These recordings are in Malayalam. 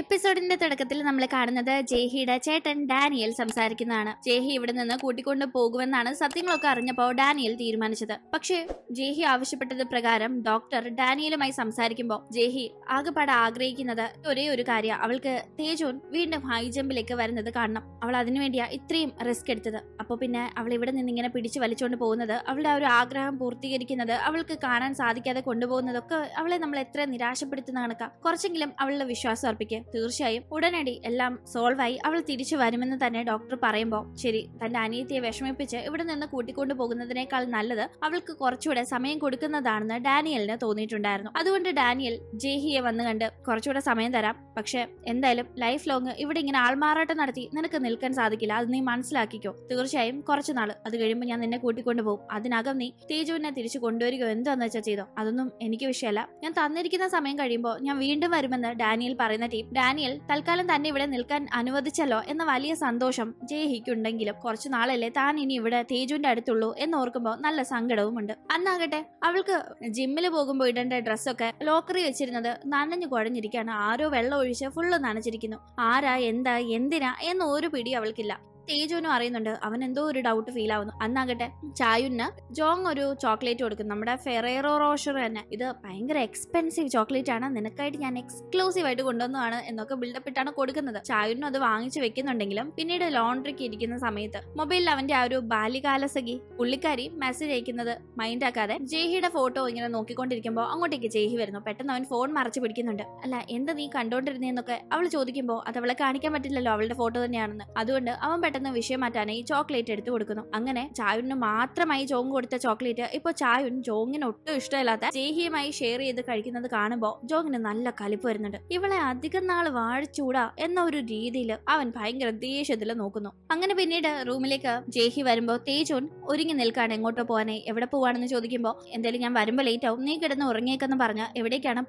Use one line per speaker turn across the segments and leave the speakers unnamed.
എപ്പിസോഡിന്റെ തുടക്കത്തിൽ നമ്മൾ കാണുന്നത് ജേഹിയുടെ ചേട്ടൻ ഡാനിയൽ സംസാരിക്കുന്നതാണ് ജേഹി ഇവിടെ നിന്ന് കൂട്ടിക്കൊണ്ടു പോകുമെന്നാണ് സത്യങ്ങളൊക്കെ അറിഞ്ഞപ്പോൾ ഡാനിയൽ തീരുമാനിച്ചത് പക്ഷേ ജേഹി ആവശ്യപ്പെട്ടത് പ്രകാരം ഡോക്ടർ ഡാനിയലുമായി സംസാരിക്കുമ്പോൾ ജേഹി ആകെപ്പാടെ ആഗ്രഹിക്കുന്നത് ഒരേ ഒരു കാര്യം അവൾക്ക് തേജോൻ വീണ്ടും ഹൈ ജമ്പിലേക്ക് വരുന്നത് കാണണം അവൾ അതിനുവേണ്ടിയാ ഇത്രയും റിസ്ക് എടുത്തത് അപ്പോൾ പിന്നെ അവൾ ഇവിടെ നിന്ന് ഇങ്ങനെ പിടിച്ചു വലിച്ചുകൊണ്ട് പോകുന്നത് അവളുടെ ആ ഒരു ആഗ്രഹം പൂർത്തീകരിക്കുന്നത് അവൾക്ക് കാണാൻ സാധിക്കാതെ കൊണ്ടുപോകുന്നതൊക്കെ അവളെ നമ്മൾ എത്ര നിരാശപ്പെടുത്തുന്ന കണക്കാം കുറച്ചെങ്കിലും അവളുടെ വിശ്വാസം അർപ്പിക്കുക തീർച്ചയായും ഉടനടി എല്ലാം സോൾവായി അവൾ തിരിച്ചു വരുമെന്ന് തന്നെ ഡോക്ടർ പറയുമ്പോൾ ശരി തന്റെ അനിയത്തിയെ വിഷമിപ്പിച്ച് ഇവിടെ നിന്ന് കൂട്ടിക്കൊണ്ടു പോകുന്നതിനേക്കാൾ നല്ലത് അവൾക്ക് കുറച്ചുകൂടെ സമയം കൊടുക്കുന്നതാണെന്ന് ഡാനിയലിന് തോന്നിയിട്ടുണ്ടായിരുന്നു അതുകൊണ്ട് ഡാനിയൽ ജേഹിയെ വന്നു കണ്ട് കുറച്ചുകൂടെ സമയം തരാം പക്ഷെ എന്തായാലും ലൈഫ് ലോങ് ഇവിടെ ഇങ്ങനെ ആൾമാറാട്ടം നടത്തി നിനക്ക് നിൽക്കാൻ സാധിക്കില്ല അത് നീ മനസ്സിലാക്കിക്കോ തീർച്ചയായും കുറച്ചുനാൾ നാൾ അത് കഴിയുമ്പോൾ ഞാൻ നിന്നെ കൂട്ടിക്കൊണ്ടു പോകും അതിനകം നീ തേജുവിനെ തിരിച്ചു കൊണ്ടുവരികയോ എന്താന്ന് വെച്ചാൽ ചെയ്തോ അതൊന്നും എനിക്ക് വിഷയമല്ല ഞാൻ തന്നിരിക്കുന്ന സമയം കഴിയുമ്പോൾ ഞാൻ വീണ്ടും വരുമെന്ന് ഡാനിയൽ പറയുന്ന ടീം ഡാനിയൽ തൽക്കാലം തന്നെ ഇവിടെ നിൽക്കാൻ അനുവദിച്ചല്ലോ എന്ന വലിയ സന്തോഷം ജയഹിക്കുണ്ടെങ്കിലും കുറച്ചു നാളല്ലേ താൻ ഇനി ഇവിടെ തേജുവിന്റെ അടുത്തുള്ളൂ ഓർക്കുമ്പോൾ നല്ല സങ്കടവുമുണ്ട് അന്നാകട്ടെ അവൾക്ക് ജിമ്മിൽ പോകുമ്പോൾ ഇടേണ്ട ഡ്രസ്സൊക്കെ ലോക്കറി വെച്ചിരുന്നത് നനഞ്ഞു കുഴഞ്ഞിരിക്കുകയാണ് ആരോ വെള്ളം ഒഴിച്ച് ഫുള്ള് നനച്ചിരിക്കുന്നു ആരാ എന്താ എന്തിനാ എന്ന ഒരു പിടി അവൾക്കില്ല തേജുവിനും അറിയുന്നുണ്ട് അവൻ എന്തോ ഒരു ഡൗട്ട് ഫീൽ ആവുന്നു അന്നാകട്ടെ ചായുന് ജോങ് ഒരു ചോക്ലേറ്റ് കൊടുക്കും നമ്മുടെ ഫെറേറോ റോഷർ തന്നെ ഇത് ഭയങ്കര എക്സ്പെൻസീവ് ചോക്ലേറ്റ് ആണ് നിനക്കായിട്ട് ഞാൻ എക്സ്ക്ലൂസീവ് ആയിട്ട് കൊണ്ടുവന്നതാണ് എന്നൊക്കെ ബിൽഡപ്പ് ഇട്ടാണ് കൊടുക്കുന്നത് ചായുനും അത് വാങ്ങിച്ചു വെക്കുന്നുണ്ടെങ്കിലും പിന്നീട് ലോണ്ടറിക്ക് ഇരിക്കുന്ന സമയത്ത് മൊബൈലിൽ അവന്റെ ആ ഒരു ബാല്യകാലസഖി പുള്ളിക്കാരി മെസ്സേജ് അയക്കുന്നത് മൈൻഡ് ആക്കാതെ ജേഹിയുടെ ഫോട്ടോ ഇങ്ങനെ നോക്കിക്കൊണ്ടിരിക്കുമ്പോൾ അങ്ങോട്ടേക്ക് ജേഹി വരുന്നു പെട്ടെന്ന് അവൻ ഫോൺ മറച്ചു പിടിക്കുന്നുണ്ട് അല്ല എന്താ നീ കണ്ടോണ്ടിരുന്നേന്നൊക്കെ അവൾ ചോദിക്കുമ്പോൾ അത് അവളെ കാണിക്കാൻ പറ്റില്ലല്ലോ അവളുടെ ഫോട്ടോ തന്നെയാണെന്ന് അതുകൊണ്ട് അവൻ പെട്ടെന്ന് പെട്ടെന്ന് വിഷയം മാറ്റാനായി ചോക്ലേറ്റ് എടുത്തു കൊടുക്കുന്നു അങ്ങനെ ചായുന് മാത്രമായി ജോങ് കൊടുത്ത ചോക്ലേറ്റ് ഇപ്പൊ ചായുൻ ജോങ്ങിന് ഒട്ടും ഇഷ്ടമില്ലാത്ത ജേഹിയുമായി ഷെയർ ചെയ്ത് കഴിക്കുന്നത് കാണുമ്പോൾ ജോങ്ങിന് നല്ല കലിപ്പ് വരുന്നുണ്ട് ഇവളെ അധികം നാൾ വാഴിച്ചൂടാ എന്ന ഒരു രീതിയിൽ അവൻ ഭയങ്കര ദേഷ്യത്തിൽ നോക്കുന്നു അങ്ങനെ പിന്നീട് റൂമിലേക്ക് ജേഹി വരുമ്പോൾ തേജോൻ ഒരുങ്ങി നിൽക്കാണ് എങ്ങോട്ടോ പോകാനെ എവിടെ പോവാണെന്ന് ചോദിക്കുമ്പോൾ എന്തായാലും ഞാൻ വരുമ്പോ ലേറ്റ് ആവും നീ കിടന്ന് ഉറങ്ങിയേക്കെന്ന് പറഞ്ഞ് എവിടേക്കാണ്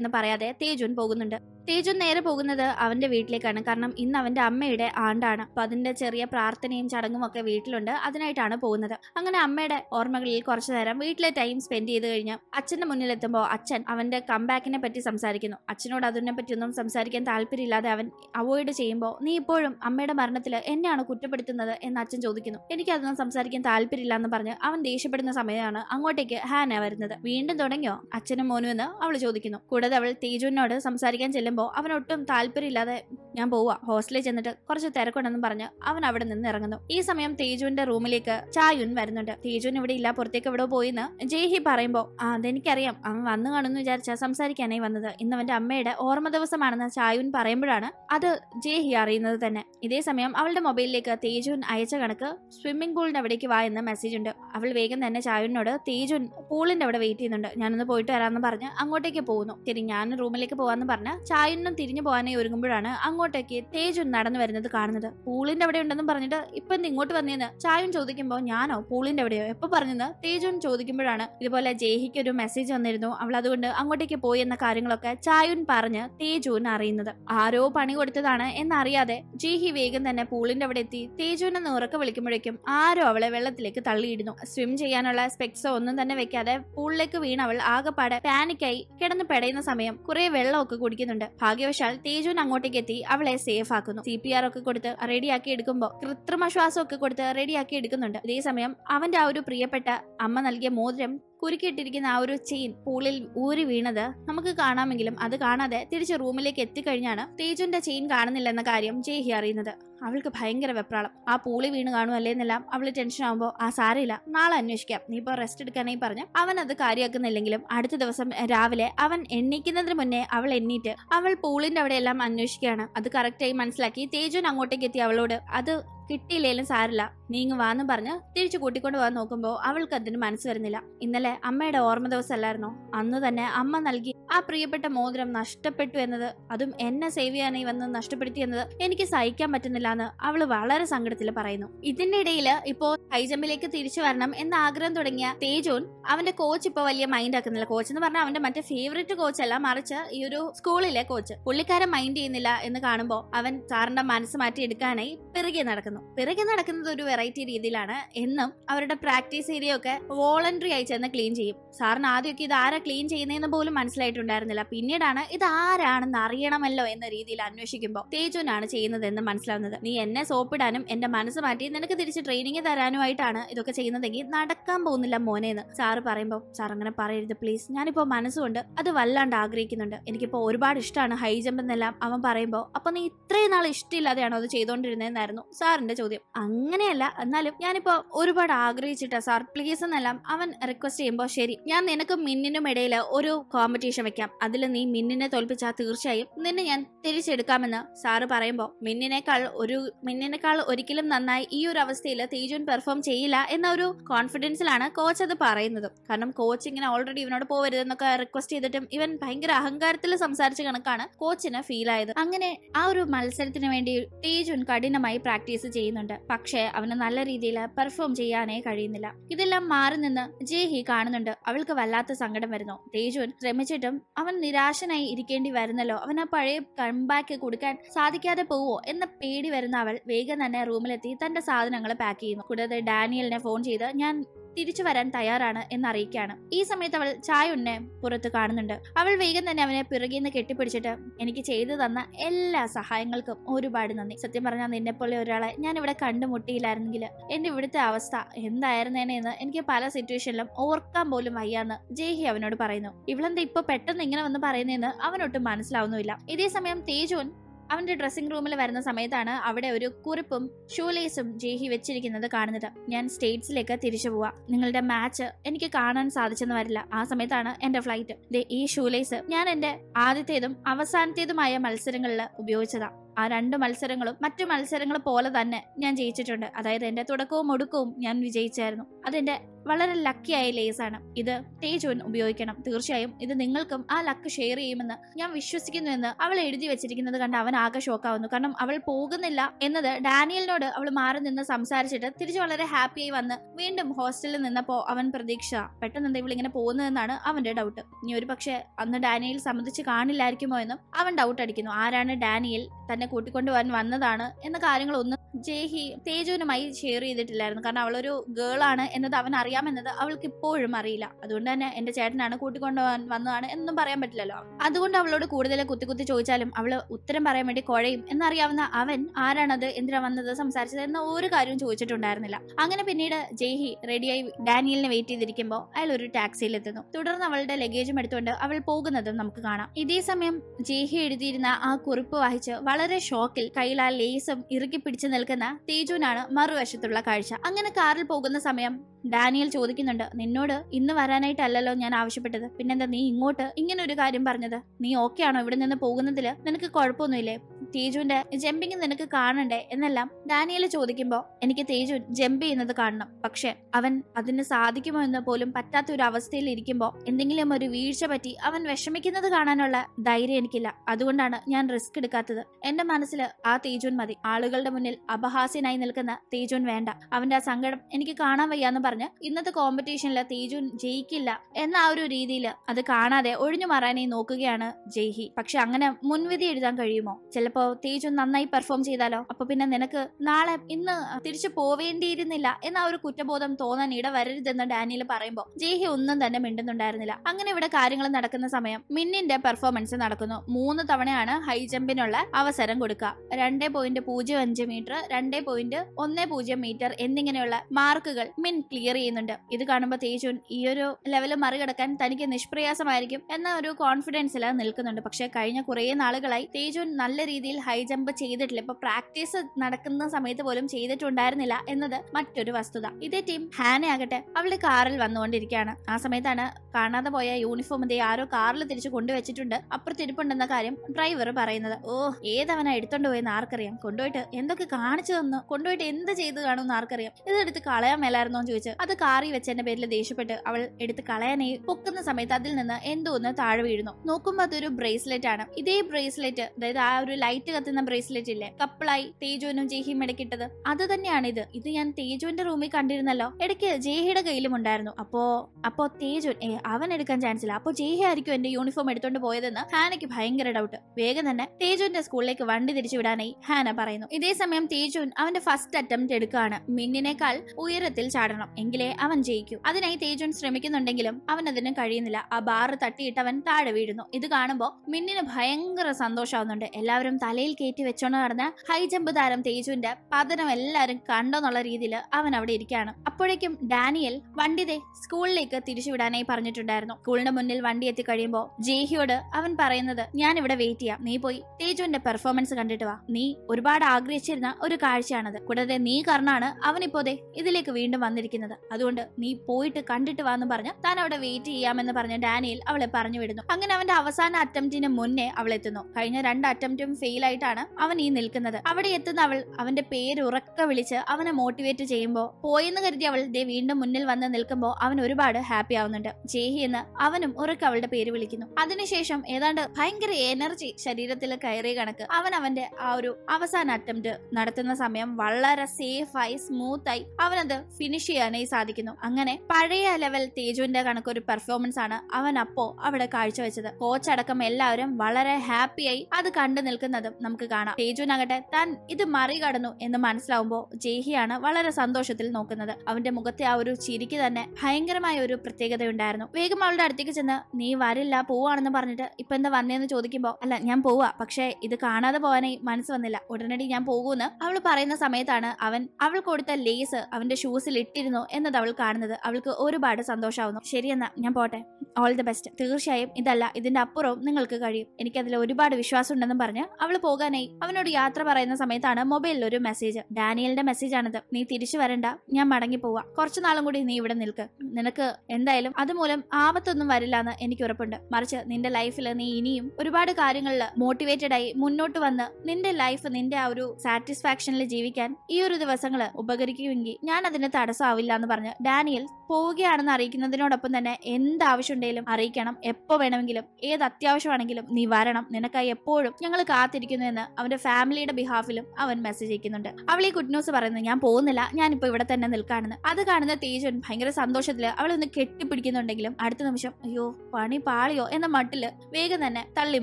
എന്ന് പറയാതെ തേജുൻ പോകുന്നുണ്ട് തേജുൻ നേരെ പോകുന്നത് അവന്റെ വീട്ടിലേക്കാണ് കാരണം ഇന്ന് അവന്റെ അമ്മയുടെ ആണ്ടാണ് അപ്പൊ അതിന്റെ ചെറിയ പ്രാർത്ഥനയും ചടങ്ങുമൊക്കെ വീട്ടിലുണ്ട് അതിനായിട്ടാണ് പോകുന്നത് അങ്ങനെ അമ്മയുടെ ഓർമ്മകളിൽ കുറച്ചു നേരം വീട്ടിലെ ടൈം സ്പെൻഡ് ചെയ്ത് കഴിഞ്ഞ് അച്ഛന്റെ മുന്നിലെത്തുമ്പോൾ അച്ഛൻ അവന്റെ കംബാക്കിനെ പറ്റി സംസാരിക്കുന്നു അച്ഛനോട് അതിനെ പറ്റിയൊന്നും സംസാരിക്കാൻ താല്പര്യമില്ലാതെ അവൻ അവോയ്ഡ് ചെയ്യുമ്പോൾ നീ ഇപ്പോഴും അമ്മയുടെ മരണത്തിൽ എന്നെയാണ് കുറ്റപ്പെടുത്തുന്നത് എന്ന് അച്ഛൻ ചോദിക്കുന്നു എനിക്ക് അതൊന്നും സംസാരിക്കാൻ താല്പര്യമില്ല എന്ന് പറഞ്ഞ് അവൻ ദേഷ്യപ്പെടുന്ന സമയമാണ് അങ്ങോട്ടേക്ക് ഹാന വരുന്നത് വീണ്ടും തുടങ്ങിയോ അച്ഛനും മോനും എന്ന് അവൾ ചോദിക്കുന്നു കൂടാതെ അവൾ തേജുവിനോട് സംസാരിക്കാൻ ചെല്ലുമ്പോൾ അവനൊട്ടും താല്പര്യമില്ലാതെ ഞാൻ പോവുക ഹോസ്റ്റലിൽ ചെന്നിട്ട് കുറച്ച് തിരക്കുണ്ടെന്ന് പറഞ്ഞ് അവൻ അവൻ അവിടെ നിന്ന് ഇറങ്ങുന്നു ഈ സമയം തേജുവിന്റെ റൂമിലേക്ക് ചായുൻ വരുന്നുണ്ട് തേജുൻ ഇവിടെ ഇല്ല പുറത്തേക്ക് എവിടെ പോയിന്ന് ജയ്ഹി പറയുമ്പോൾ അതെനിക്കറിയാം അവൻ വന്നു കാണുന്നു വിചാരിച്ച സംസാരിക്കാനായി വന്നത് ഇന്ന് അവന്റെ അമ്മയുടെ ഓർമ്മ ദിവസമാണെന്ന് ചായുൻ പറയുമ്പോഴാണ് അത് ജയ്ഹി അറിയുന്നത് തന്നെ ഇതേ സമയം അവളുടെ മൊബൈലിലേക്ക് തേജുൻ അയച്ച കണക്ക് സ്വിമ്മിംഗ് പൂളിന്റെ അവിടേക്ക് വാ എന്ന മെസ്സേജ് ഉണ്ട് അവൾ വേഗം തന്നെ ചായുനോട് തേജുൻ പൂളിന്റെ അവിടെ വെയിറ്റ് ചെയ്യുന്നുണ്ട് ഞാനൊന്ന് പോയിട്ട് വരാമെന്ന് പറഞ്ഞ് അങ്ങോട്ടേക്ക് പോകുന്നു തിരി ഞാൻ റൂമിലേക്ക് പോകാമെന്ന് പറഞ്ഞ് ചായുനും തിരിഞ്ഞു പോകാനായി ഒരുങ്ങുമ്പോഴാണ് അങ്ങോട്ടേക്ക് തേജുൻ നടന്നു വരുന്നത് കാണുന്നത് പൂളിന്റെ അവിടെ ഉണ്ടെന്നും പറഞ്ഞിട്ട് ഇപ്പൊ ഇപ്പം ഇങ്ങോട്ട് വന്നേന്ന് ചായൻ ചോദിക്കുമ്പോൾ ഞാനോ പൂളിന്റെ എവിടെയോ എപ്പോ പറഞ്ഞെന്ന് തേജുൻ ചോദിക്കുമ്പോഴാണ് ഇതുപോലെ ജയ്ഹിക്ക് ഒരു മെസ്സേജ് വന്നിരുന്നു അവൾ അതുകൊണ്ട് അങ്ങോട്ടേക്ക് പോയി എന്ന കാര്യങ്ങളൊക്കെ ചായുൻ പറഞ്ഞ് തേജുവിന് അറിയുന്നത് ആരോ പണി കൊടുത്തതാണ് എന്നറിയാതെ ജേഹി വേഗം തന്നെ പൂളിന്റെ അവിടെ എത്തി തേജുവിനെ നിറക്ക വിളിക്കുമ്പോഴേക്കും ആരോ അവളെ വെള്ളത്തിലേക്ക് തള്ളിയിടുന്നു സ്വിം ചെയ്യാനുള്ള സ്പെക്സോ ഒന്നും തന്നെ വെക്കാതെ പൂളിലേക്ക് വീണ അവൾ ആകെപ്പാടെ പാനിക്കായി കിടന്ന് പെടയുന്ന സമയം കുറെ വെള്ളമൊക്കെ കുടിക്കുന്നുണ്ട് ഭാഗ്യവശാൽ തേജുവിൻ അങ്ങോട്ടേക്ക് എത്തി അവളെ സേഫ് ആക്കുന്നു സി പി ആർ ഒക്കെ കൊടുത്ത് റെഡിയാക്കി എടുക്കും ആകുമ്പോൾ കൃത്രിമ ഒക്കെ കൊടുത്ത് റെഡിയാക്കി എടുക്കുന്നുണ്ട് അതേസമയം അവന്റെ ആ ഒരു പ്രിയപ്പെട്ട അമ്മ നൽകിയ മോതിരം കുരുക്കിയിട്ടിരിക്കുന്ന ആ ഒരു ചെയിൻ പൂളിൽ ഊരി വീണത് നമുക്ക് കാണാമെങ്കിലും അത് കാണാതെ തിരിച്ച് റൂമിലേക്ക് എത്തിക്കഴിഞ്ഞാണ് തേജുന്റെ ചെയിൻ കാണുന്നില്ലെന്ന കാര്യം ജയ്ഹി അറിയുന്നത് അവൾക്ക് ഭയങ്കര വെപ്രാളം ആ പൂളി വീണ് കാണുമല്ലേ എന്നെല്ലാം അവൾ ടെൻഷൻ ആവുമ്പോൾ ആ സാരയില്ല നാളെ അന്വേഷിക്കാം നീ ഇപ്പോൾ റെസ്റ്റ് എടുക്കാനായി പറഞ്ഞു അവൻ അത് കാര്യമാക്കുന്നില്ലെങ്കിലും അടുത്ത ദിവസം രാവിലെ അവൻ എണ്ണീക്കുന്നതിന് മുന്നേ അവൾ എണ്ണീറ്റ് അവൾ പൂളിന്റെ അവിടെ എല്ലാം അന്വേഷിക്കുകയാണ് അത് കറക്റ്റായി മനസ്സിലാക്കി തേജുൻ അങ്ങോട്ടേക്ക് എത്തി അവളോട് അത് കിട്ടിയില്ലേലും സാരില്ല നീങ്ങ് വാന്ന് പറഞ്ഞ് തിരിച്ചു കൂട്ടിക്കൊണ്ട് പോകാൻ നോക്കുമ്പോൾ അവൾക്ക് അതിന് മനസ്സ് വരുന്നില്ല ഇന്നലെ അമ്മയുടെ ഓർമ്മ ദിവസമല്ലായിരുന്നോ അന്ന് തന്നെ അമ്മ നൽകി ആ പ്രിയപ്പെട്ട മോതിരം നഷ്ടപ്പെട്ടു എന്നത് അതും എന്നെ സേവ് ചെയ്യാനായി വന്ന് നഷ്ടപ്പെടുത്തി എന്നത് എനിക്ക് സഹിക്കാൻ പറ്റുന്നില്ല പറ്റില്ല എന്ന് അവൾ വളരെ സങ്കടത്തിൽ പറയുന്നു ഇതിന്റെ ഇടയിൽ ഇപ്പോ ഹൈജമ്പിലേക്ക് തിരിച്ചു വരണം എന്ന ആഗ്രഹം തുടങ്ങിയ തേജോൻ അവന്റെ കോച്ച് ഇപ്പൊ വലിയ മൈൻഡ് ആക്കുന്നില്ല കോച്ച് എന്ന് പറഞ്ഞാൽ അവന്റെ മറ്റേ ഫേവറേറ്റ് കോച്ച് അല്ല മറിച്ച് ഈ ഒരു സ്കൂളിലെ കോച്ച് പുള്ളിക്കാരൻ മൈൻഡ് ചെയ്യുന്നില്ല എന്ന് കാണുമ്പോൾ അവൻ സാറിന്റെ മനസ്സ് മാറ്റി എടുക്കാനായി പിറകെ നടക്കുന്നു പിറകെ നടക്കുന്നത് ഒരു വെറൈറ്റി രീതിയിലാണ് എന്നും അവരുടെ പ്രാക്ടീസ് ഏരിയ ഒക്കെ വോളണ്ടറി ആയി ചെന്ന് ക്ലീൻ ചെയ്യും സാറിന് ആദ്യമൊക്കെ ഇത് ആരാ ക്ലീൻ ചെയ്യുന്നതെന്ന് പോലും മനസ്സിലായിട്ടുണ്ടായിരുന്നില്ല പിന്നീടാണ് ഇത് ആരാണെന്ന് അറിയണമല്ലോ എന്ന രീതിയിൽ അന്വേഷിക്കുമ്പോൾ തേജോനാണ് ചെയ്യുന്നതെന്ന് മനസ്സിലാവുന്നത് ചെയ്യുന്നത് നീ എന്നെ സോപ്പിടാനും എന്റെ മനസ്സ് മാറ്റി നിനക്ക് തിരിച്ച് ട്രെയിനിങ് തരാനുമായിട്ടാണ് ഇതൊക്കെ ചെയ്യുന്നതെങ്കിൽ നടക്കാൻ പോകുന്നില്ല മോനെ എന്ന് സാറ് പറയുമ്പോൾ സാർ അങ്ങനെ പറയരുത് പ്ലീസ് ഞാനിപ്പോൾ മനസ്സുകൊണ്ട് അത് വല്ലാണ്ട് ആഗ്രഹിക്കുന്നുണ്ട് എനിക്കിപ്പോൾ ഒരുപാട് ഇഷ്ടമാണ് ഹൈ ജമ്പ് എന്നെല്ലാം അവൻ പറയുമ്പോൾ അപ്പോൾ നീ ഇത്രയും നാൾ ഇഷ്ടമില്ലാതെയാണോ അത് ചെയ്തുകൊണ്ടിരുന്നതെന്നായിരുന്നു സാറിന്റെ ചോദ്യം അങ്ങനെയല്ല എന്നാലും ഞാനിപ്പോ ഒരുപാട് ആഗ്രഹിച്ചിട്ടാ സാർ പ്ലീസ് എന്നെല്ലാം അവൻ റിക്വസ്റ്റ് ചെയ്യുമ്പോൾ ശരി ഞാൻ നിനക്കും മിന്നിനും ഇടയിൽ ഒരു കോമ്പറ്റീഷൻ വെക്കാം അതിൽ നീ മിന്നിനെ തോൽപ്പിച്ചാൽ തീർച്ചയായും നിന്നെ ഞാൻ തിരിച്ചെടുക്കാമെന്ന് സാറ് പറയുമ്പോൾ മിന്നിനേക്കാൾ ഒരു മിന്നിനേക്കാൾ ഒരിക്കലും നന്നായി ഈ ഒരു അവസ്ഥയിൽ തേജുൻ പെർഫോം ചെയ്യില്ല എന്ന ഒരു കോൺഫിഡൻസിലാണ് കോച്ച് അത് പറയുന്നത് കാരണം കോച്ച് ഇങ്ങനെ ഓൾറെഡി ഇവനോട് പോവരുതെന്നൊക്കെ റിക്വസ്റ്റ് ചെയ്തിട്ടും ഇവൻ ഭയങ്കര അഹങ്കാരത്തിൽ സംസാരിച്ച കണക്കാണ് കോച്ചിന് ഫീൽ ആയത് അങ്ങനെ ആ ഒരു മത്സരത്തിന് വേണ്ടി തേജുൻ കഠിനമായി പ്രാക്ടീസ് ചെയ്യുന്നുണ്ട് പക്ഷേ അവന് നല്ല രീതിയിൽ പെർഫോം ചെയ്യാനേ കഴിയുന്നില്ല ഇതെല്ലാം മാറി നിന്ന് ജേഹി കാണുന്നുണ്ട് അവൾക്ക് വല്ലാത്ത സങ്കടം വരുന്നു തേജുൻ ശ്രമിച്ചിട്ടും അവൻ നിരാശനായി ഇരിക്കേണ്ടി വരുന്നല്ലോ അവൻ ആ പഴയ കംബാക്ക് കൊടുക്കാൻ സാധിക്കാതെ പോവോ എന്ന പേടി വരുന്ന അവൾ വേഗം തന്നെ റൂമിലെത്തി തന്റെ സാധനങ്ങൾ പാക്ക് ചെയ്യുന്നു കൂടാതെ ഡാനിയലിനെ ഫോൺ ചെയ്ത് ഞാൻ തിരിച്ചു വരാൻ തയ്യാറാണ് എന്നറിയിക്കുകയാണ് ഈ സമയത്ത് അവൾ ഉണ്ണെ പുറത്ത് കാണുന്നുണ്ട് അവൾ വേഗം തന്നെ അവനെ പിറകിൽ നിന്ന് കെട്ടിപ്പിടിച്ചിട്ട് എനിക്ക് ചെയ്തു തന്ന എല്ലാ സഹായങ്ങൾക്കും ഒരുപാട് നന്ദി സത്യം പറഞ്ഞാൽ നിന്നെപ്പോലെ ഒരാളെ ഞാൻ ഇവിടെ കണ്ടുമുട്ടിയില്ലായിരുന്നെങ്കിൽ എന്റെ ഇവിടുത്തെ അവസ്ഥ എന്തായിരുന്നേനെന്ന് എനിക്ക് പല സിറ്റുവേഷനിലും ഓർക്കാൻ പോലും വയ്യാന്ന് ജയ്ഹി അവനോട് പറയുന്നു ഇവളെന്താ ഇപ്പൊ പെട്ടെന്ന് ഇങ്ങനെ വന്ന് പറയുന്നതെന്ന് അവനൊട്ടും മനസ്സിലാവുന്നുമില്ല ഇതേ സമയം തേജോൻ അവന്റെ ഡ്രസ്സിംഗ് റൂമിൽ വരുന്ന സമയത്താണ് അവിടെ ഒരു കുറിപ്പും ഷൂലേസും ജേഹി വെച്ചിരിക്കുന്നത് കാണുന്നത് ഞാൻ സ്റ്റേറ്റ്സിലേക്ക് തിരിച്ചു പോവാ നിങ്ങളുടെ മാച്ച് എനിക്ക് കാണാൻ സാധിച്ചെന്ന് വരില്ല ആ സമയത്താണ് എൻ്റെ ഫ്ലൈറ്റ് ദേ ഈ ഷൂലേസ് ഞാൻ എൻ്റെ ആദ്യത്തേതും അവസാനത്തേതുമായ മത്സരങ്ങളിൽ ഉപയോഗിച്ചതാ ആ രണ്ട് മത്സരങ്ങളും മറ്റു മത്സരങ്ങളും പോലെ തന്നെ ഞാൻ ജയിച്ചിട്ടുണ്ട് അതായത് എൻ്റെ തുടക്കവും ഒടുക്കവും ഞാൻ വിജയിച്ചായിരുന്നു അതെന്റെ വളരെ ലക്കി ആയ ലേസാണ് ഇത് തേജോൻ ഉപയോഗിക്കണം തീർച്ചയായും ഇത് നിങ്ങൾക്കും ആ ലക്ക് ഷെയർ ചെയ്യുമെന്ന് ഞാൻ വിശ്വസിക്കുന്നു എന്ന് അവൾ എഴുതി വെച്ചിരിക്കുന്നത് കണ്ട് അവൻ ആകെ ഷോക്കാവുന്നു കാരണം അവൾ പോകുന്നില്ല എന്നത് ഡാനിയലിനോട് അവൾ മാറി നിന്ന് സംസാരിച്ചിട്ട് തിരിച്ചു വളരെ ഹാപ്പിയായി വന്ന് വീണ്ടും ഹോസ്റ്റലിൽ നിന്നപ്പോൾ അവൻ പ്രതീക്ഷ പെട്ടെന്ന് എന്താ ഇവളിങ്ങനെ പോകുന്നതെന്നാണ് അവന്റെ ഡൗട്ട് ഇനി ഒരു പക്ഷേ അന്ന് ഡാനിയൽ സംബന്ധിച്ച് കാണില്ലായിരിക്കുമോ എന്നും അവൻ ഡൗട്ട് അടിക്കുന്നു ആരാണ് ഡാനിയൽ തന്നെ കൂട്ടിക്കൊണ്ടുപോകാൻ വന്നതാണ് എന്ന കാര്യങ്ങളൊന്നും ജേഹി തേജുവിനുമായി ഷെയർ ചെയ്തിട്ടില്ലായിരുന്നു കാരണം അവളൊരു ഗേൾ ആണ് എന്നത് അവൻ അറിയാം അറിയാമെന്നത് അവൾക്ക് ഇപ്പോഴും അറിയില്ല അതുകൊണ്ട് തന്നെ എന്റെ ചേട്ടനാണ് കൂട്ടിക്കൊണ്ടുപോകാൻ വന്നതാണ് എന്നും പറയാൻ പറ്റില്ലല്ലോ അതുകൊണ്ട് അവളോട് കൂടുതൽ കുത്തി കുത്തി ചോദിച്ചാലും അവൾ ഉത്തരം പറയാൻ വേണ്ടി കുഴയും എന്നറിയാവുന്ന അവൻ ആരാണത് എന്തിനാ വന്നത് സംസാരിച്ചത് എന്ന ഒരു കാര്യവും ചോദിച്ചിട്ടുണ്ടായിരുന്നില്ല അങ്ങനെ പിന്നീട് ജയ്ഹി റെഡിയായി ഡാനിയലിനെ വെയിറ്റ് ചെയ്തിരിക്കുമ്പോൾ അയാൾ ഒരു ടാക്സിയിൽ എത്തുന്നു തുടർന്ന് അവളുടെ ലഗേജും എടുത്തുകൊണ്ട് അവൾ പോകുന്നത് നമുക്ക് കാണാം ഇതേ സമയം ജയ്ഹി എഴുതിയിരുന്ന ആ കുറിപ്പ് വായിച്ച് വളരെ ഷോക്കിൽ കയ്യിൽ ആ ലേസും ഇറുക്കി പിടിച്ചു നിൽക്കുന്ന തേജുവിനാണ് മറുവശത്തുള്ള കാഴ്ച അങ്ങനെ കാറിൽ പോകുന്ന സമയം ഡാനിയൽ ചോദിക്കുന്നുണ്ട് നിന്നോട് ഇന്ന് വരാനായിട്ടല്ലോ ഞാൻ ആവശ്യപ്പെട്ടത് പിന്നെന്താ നീ ഇങ്ങോട്ട് ഇങ്ങനെ ഒരു കാര്യം പറഞ്ഞത് നീ ഓക്കെ ആണോ ഇവിടെ നിന്ന് പോകുന്നതില് നിനക്ക് കുഴപ്പമൊന്നുമില്ലേ തേജുവിന്റെ ജമ്പിങ് നിനക്ക് കാണണ്ടേ എന്നെല്ലാം ഡാനിയൽ ചോദിക്കുമ്പോൾ എനിക്ക് തേജു ജമ്പ് ചെയ്യുന്നത് കാണണം പക്ഷെ അവൻ അതിന് സാധിക്കുമോ എന്ന് പോലും പറ്റാത്ത ഒരു അവസ്ഥയിൽ ഇരിക്കുമ്പോൾ എന്തെങ്കിലും ഒരു വീഴ്ച പറ്റി അവൻ വിഷമിക്കുന്നത് കാണാനുള്ള ധൈര്യം എനിക്കില്ല അതുകൊണ്ടാണ് ഞാൻ റിസ്ക് എടുക്കാത്തത് എന്റെ മനസ്സിൽ ആ തേജുൻ മതി ആളുകളുടെ മുന്നിൽ അപഹാസ്യനായി നിൽക്കുന്ന തേജുൻ വേണ്ട അവന്റെ ആ സങ്കടം എനിക്ക് കാണാൻ വയ്യാന്ന് പറഞ്ഞ് ഇന്നത്തെ കോമ്പറ്റീഷനിൽ തേജുൻ ജയിക്കില്ല എന്ന ആ ഒരു രീതിയിൽ അത് കാണാതെ ഒഴിഞ്ഞു മാറാനായി നോക്കുകയാണ് ജയ്ഹി പക്ഷെ അങ്ങനെ മുൻവിധി എഴുതാൻ കഴിയുമോ ചിലപ്പോ തേജു നന്നായി പെർഫോം ചെയ്താലോ അപ്പൊ പിന്നെ നിനക്ക് നാളെ ഇന്ന് തിരിച്ചു പോവേണ്ടിയിരുന്നില്ല എന്ന ഒരു കുറ്റബോധം തോന്നാൻ ഇട വരരുതെന്ന് ഡാനിയൽ പറയുമ്പോ ജേഹി ഒന്നും തന്നെ മിണ്ടുന്നുണ്ടായിരുന്നില്ല അങ്ങനെ ഇവിടെ കാര്യങ്ങൾ നടക്കുന്ന സമയം മിന്നിന്റെ പെർഫോമൻസ് നടക്കുന്നു മൂന്ന് തവണയാണ് ഹൈ ജമ്പിനുള്ള അവസരം കൊടുക്കുക രണ്ടേ പോയിന്റ് പൂജ്യം അഞ്ച് മീറ്റർ രണ്ടേ പോയിന്റ് ഒന്ന് പൂജ്യം മീറ്റർ എന്നിങ്ങനെയുള്ള മാർക്കുകൾ മിൻ ക്ലിയർ ചെയ്യുന്നുണ്ട് ഇത് കാണുമ്പോൾ തേജുൻ ഈ ഒരു ലെവൽ മറികടക്കാൻ തനിക്ക് നിഷ്പ്രയാസമായിരിക്കും എന്ന ഒരു കോൺഫിഡൻസിൽ നിൽക്കുന്നുണ്ട് പക്ഷെ കഴിഞ്ഞ കുറെ നാളുകളായി തേജുൻ നല്ല രീതിയിൽ രീതിയിൽ ഹൈ ജമ്പ് ചെയ്തിട്ടില്ല ഇപ്പൊ പ്രാക്ടീസ് നടക്കുന്ന സമയത്ത് പോലും ചെയ്തിട്ടുണ്ടായിരുന്നില്ല എന്നത് മറ്റൊരു വസ്തുത ഇതേ ടീം ഹാനയാകട്ടെ അവളുടെ കാറിൽ വന്നുകൊണ്ടിരിക്കുകയാണ് ആ സമയത്താണ് കാണാതെ പോയ യൂണിഫോം ഇതേ ആരോ കാറിൽ തിരിച്ചു കൊണ്ടുവച്ചിട്ടുണ്ട് അപ്പുറത്തിരിപ്പുണ്ടെന്ന കാര്യം ഡ്രൈവർ പറയുന്നത് ഓ ഏതവനാ എടുത്തോണ്ട് പോയെന്ന് ആർക്കറിയാം കൊണ്ടുപോയിട്ട് എന്തൊക്കെ കാണിച്ചു തന്നു കൊണ്ടുപോയിട്ട് എന്ത് ചെയ്തു കാണുമെന്ന് ആർക്കറിയാം ഇതെടുത്ത് കളയാൻ മേലായിരുന്നോ ചോദിച്ചു അത് കാറി എന്റെ പേരിൽ ദേഷ്യപ്പെട്ട് അവൾ എടുത്ത് കളയാനായി പൊക്കുന്ന സമയത്ത് അതിൽ നിന്ന് എന്തോന്ന് താഴെ വീഴുന്നു നോക്കുമ്പോൾ അതൊരു ബ്രേസ്ലെറ്റ് ആണ് ഇതേ ബ്രേസ്ലെറ്റ് അതായത് ആ ഒരു ലൈറ്റ് ലൈറ്റ് കത്തുന്ന ബ്രേസ്ലെറ്റ് ഇല്ലേ കപ്പിളായി തേജുവിനും ജയ്ഹിയും ഇടയ്ക്കിട്ടത് അത് തന്നെയാണ് ഇത് ഇത് ഞാൻ തേജുവിന്റെ റൂമിൽ കണ്ടിരുന്നല്ലോ ഇടയ്ക്ക് ജയ്ഹിയുടെ കയ്യിലും ഉണ്ടായിരുന്നു അപ്പോ അപ്പോ തേജു അവൻ എടുക്കാൻ ചാൻസ് ഇല്ല അപ്പോ ജയ്ഹി ആയിരിക്കും എന്റെ യൂണിഫോം എടുത്തോണ്ട് പോയതെന്ന് ഹാനയ്ക്ക് ഭയങ്കര ഡൗട്ട് വേഗം തന്നെ തേജുവിന്റെ സ്കൂളിലേക്ക് വണ്ടി തിരിച്ചു വിടാനായി ഹാന പറയുന്നു ഇതേ സമയം തേജുൻ അവന്റെ ഫസ്റ്റ് അറ്റംപ്റ്റ് എടുക്കുകയാണ് മിന്നിനേക്കാൾ ഉയരത്തിൽ ചാടണം എങ്കിലേ അവൻ ജയിക്കൂ അതിനായി തേജുൻ ശ്രമിക്കുന്നുണ്ടെങ്കിലും അവൻ അതിന് കഴിയുന്നില്ല ആ ബാറ് തട്ടിയിട്ട് അവൻ താഴെ വീഴുന്നു ഇത് കാണുമ്പോൾ മിന്നിന് ഭയങ്കര സന്തോഷമാവുന്നുണ്ട് എല്ലാവരും തലയിൽ കയറ്റി വെച്ചോണ്ട് നടന്ന ഹൈ ജമ്പ് താരം തേജുവിന്റെ പതനം എല്ലാവരും കണ്ടോന്നുള്ള രീതിയിൽ അവൻ അവിടെ ഇരിക്കുകയാണ് അപ്പോഴേക്കും ഡാനിയൽ വണ്ടിതെ സ്കൂളിലേക്ക് തിരിച്ചു വിടാനായി പറഞ്ഞിട്ടുണ്ടായിരുന്നു സ്കൂളിന്റെ മുന്നിൽ വണ്ടി എത്തി കഴിയുമ്പോൾ ജേഹിയോട് അവൻ പറയുന്നത് ഞാൻ ഇവിടെ വെയിറ്റ് ചെയ്യാം നീ പോയി തേജുവിന്റെ പെർഫോമൻസ് കണ്ടിട്ട് വാ നീ ഒരുപാട് ആഗ്രഹിച്ചിരുന്ന ഒരു കാഴ്ചയാണത് കൂടാതെ നീ കാരണമാണ് അവനിപ്പോതെ ഇതിലേക്ക് വീണ്ടും വന്നിരിക്കുന്നത് അതുകൊണ്ട് നീ പോയിട്ട് കണ്ടിട്ട് വാ എന്ന് പറഞ്ഞ് താൻ അവിടെ വെയിറ്റ് ചെയ്യാമെന്ന് പറഞ്ഞ ഡാനിയൽ അവളെ പറഞ്ഞു വിടുന്നു അങ്ങനെ അവന്റെ അവസാന അറ്റംപ്റ്റിന് മുന്നേ അവളെത്തുന്നു എത്തുന്നു കഴിഞ്ഞ രണ്ട് അറ്റംപ്റ്റും ഫെയിൽ നിലയിലായിട്ടാണ് അവൻ ഈ നിൽക്കുന്നത് അവിടെ എത്തുന്ന അവൾ അവന്റെ പേര് ഉറക്ക വിളിച്ച് അവനെ മോട്ടിവേറ്റ് ചെയ്യുമ്പോൾ പോയെന്ന് കരുതി അവൾ ദേ വീണ്ടും മുന്നിൽ വന്ന് നിൽക്കുമ്പോൾ അവൻ ഒരുപാട് ഹാപ്പി ആവുന്നുണ്ട് ജേഹി എന്ന് അവനും ഉറക്ക അവളുടെ പേര് വിളിക്കുന്നു അതിനുശേഷം ഏതാണ്ട് ഭയങ്കര എനർജി ശരീരത്തിൽ കയറിയ കണക്ക് അവൻ അവന്റെ ആ ഒരു അവസാന അറ്റംപ്റ്റ് നടത്തുന്ന സമയം വളരെ സേഫായി സ്മൂത്തായി അവനത് ഫിനിഷ് ചെയ്യാനായി സാധിക്കുന്നു അങ്ങനെ പഴയ ലെവൽ തേജുവിന്റെ ഒരു പെർഫോമൻസ് ആണ് അവൻ അപ്പോ അവിടെ കാഴ്ചവെച്ചത് കോച്ച് അടക്കം എല്ലാവരും വളരെ ഹാപ്പിയായി അത് കണ്ടു നിൽക്കുന്നത് പോകുന്നതും നമുക്ക് കാണാം തേജുനാകട്ടെ താൻ ഇത് മറികടന്നു എന്ന് മനസ്സിലാവുമ്പോൾ ജയ്ഹിയാണ് വളരെ സന്തോഷത്തിൽ നോക്കുന്നത് അവന്റെ മുഖത്തെ ആ ഒരു ചിരിക്ക് തന്നെ ഭയങ്കരമായ ഒരു പ്രത്യേകതയുണ്ടായിരുന്നു വേഗം അവളുടെ അടുത്തേക്ക് ചെന്ന് നീ വരില്ല പോവാണെന്ന് പറഞ്ഞിട്ട് ഇപ്പൊ എന്താ വന്നേന്ന് ചോദിക്കുമ്പോൾ അല്ല ഞാൻ പോവാ പക്ഷേ ഇത് കാണാതെ പോവാനായി മനസ്സ് വന്നില്ല ഉടനടി ഞാൻ പോകൂന്ന് അവൾ പറയുന്ന സമയത്താണ് അവൻ അവൾ കൊടുത്ത ലേസ് അവന്റെ ഷൂസിൽ ഇട്ടിരുന്നു എന്നത് അവൾ കാണുന്നത് അവൾക്ക് ഒരുപാട് സന്തോഷമാവുന്നു ശരിയെന്നാ ഞാൻ പോട്ടെ ഓൾ ദി ബെസ്റ്റ് തീർച്ചയായും ഇതല്ല ഇതിന്റെ അപ്പുറവും നിങ്ങൾക്ക് കഴിയും എനിക്കതിൽ ഒരുപാട് വിശ്വാസം ഉണ്ടെന്നും പറഞ്ഞ് അവൾ പോകാനായി അവനോട് യാത്ര പറയുന്ന സമയത്താണ് മൊബൈലിൽ ഒരു മെസ്സേജ് ഡാനിയലിന്റെ മെസ്സേജ് ആണത് നീ തിരിച്ചു വരണ്ട ഞാൻ മടങ്ങി പോവാ കുറച്ചു നാളും കൂടി നീ ഇവിടെ നിൽക്ക് നിനക്ക് എന്തായാലും അതുമൂലം ആപത്തൊന്നും വരില്ല എന്ന് എനിക്ക് ഉറപ്പുണ്ട് മറിച്ച് നിന്റെ ലൈഫിൽ നീ ഇനിയും ഒരുപാട് കാര്യങ്ങളിൽ മോട്ടിവേറ്റഡ് ആയി മുന്നോട്ട് വന്ന് നിന്റെ ലൈഫ് നിന്റെ ആ ഒരു സാറ്റിസ്ഫാക്ഷനിൽ ജീവിക്കാൻ ഈ ഒരു ദിവസങ്ങള് ഉപകരിക്കുമെങ്കിൽ ഞാൻ അതിന് തടസ്സമാവില്ല എന്ന് പറഞ്ഞ് ഡാനിയൽ പോവുകയാണെന്ന് അറിയിക്കുന്നതിനോടൊപ്പം തന്നെ എന്ത് ആവശ്യമുണ്ടെങ്കിലും അറിയിക്കണം എപ്പോ വേണമെങ്കിലും ഏത് അത്യാവശ്യമാണെങ്കിലും നീ വരണം നിനക്കായി എപ്പോഴും ഞങ്ങൾ കാത്തിരിക്കും ചെയ്തിരിക്കുന്നുവെന്ന് അവന്റെ ഫാമിലിയുടെ ബിഹാഫിലും അവൻ മെസ്സേജ് അയക്കുന്നുണ്ട് അവൾ ഈ ഗുഡ് ന്യൂസ് പറയുന്നത് ഞാൻ പോകുന്നില്ല ഞാനിപ്പോ ഇവിടെ തന്നെ നിൽക്കാണെന്ന് അത് കാണുന്ന തേജൻ ഭയങ്കര സന്തോഷത്തിൽ അവളൊന്ന് കെട്ടിപ്പിടിക്കുന്നുണ്ടെങ്കിലും അടുത്ത നിമിഷം അയ്യോ പണി പാളിയോ എന്ന മട്ടില് വേഗം തന്നെ തള്ളി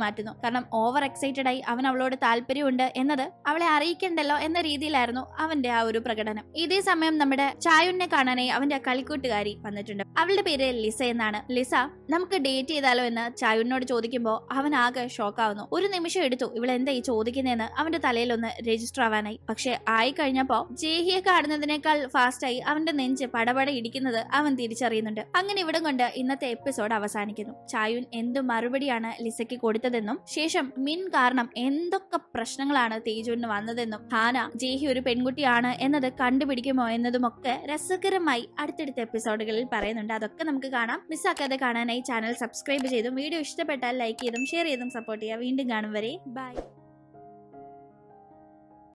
മാറ്റുന്നു കാരണം ഓവർ എക്സൈറ്റഡ് ആയി അവൻ അവളോട് താല്പര്യമുണ്ട് എന്നത് അവളെ അറിയിക്കണ്ടല്ലോ എന്ന രീതിയിലായിരുന്നു അവന്റെ ആ ഒരു പ്രകടനം ഇതേ സമയം നമ്മുടെ ചായുണ്ണെ കാണാനായി അവന്റെ കളിക്കൂട്ടുകാരി വന്നിട്ടുണ്ട് അവളുടെ പേര് ലിസ എന്നാണ് ലിസ നമുക്ക് ഡേറ്റ് ചെയ്താലോ എന്ന് ചായുണ്ണോട് ചോദിക്കുമ്പോൾ അവൻ ആകെ ഷോക്ക് ആവുന്നു ഒരു നിമിഷം എടുത്തു ഇവൾ ഈ ചോദിക്കുന്നതെന്ന് അവന്റെ തലയിലൊന്ന് രജിസ്റ്റർ ആവാനായി പക്ഷെ ആയി കഴിഞ്ഞപ്പോ ജേഹിയെ കാണുന്നതിനേക്കാൾ ഫാസ്റ്റായി അവന്റെ നെഞ്ച് പടപട ഇടിക്കുന്നത് അവൻ തിരിച്ചറിയുന്നുണ്ട് അങ്ങനെ ഇവിടെ കൊണ്ട് ഇന്നത്തെ എപ്പിസോഡ് അവസാനിക്കുന്നു ചായുൻ എന്ത് മറുപടിയാണ് ലിസയ്ക്ക് കൊടുത്തതെന്നും ശേഷം മിൻ കാരണം എന്തൊക്കെ പ്രശ്നങ്ങളാണ് തേജുവിന് വന്നതെന്നും ഹാന ജേഹി ഒരു പെൺകുട്ടിയാണ് എന്നത് കണ്ടുപിടിക്കുമോ എന്നതുമൊക്കെ രസകരമായി അടുത്തടുത്ത എപ്പിസോഡുകളിൽ പറയുന്നുണ്ട് അതൊക്കെ നമുക്ക് കാണാം മിസ്സാക്കാതെ കാണാനായി ചാനൽ സബ്സ്ക്രൈബ് ചെയ്തും വീഡിയോ ഇഷ്ടപ്പെട്ടാൽ ലൈക്ക് ചെയ്തും ഷെയർ ചെയ്തും സപ്പോർട്ട് ചെയ്യുക വീണ്ടും കാണും വരെ ബൈ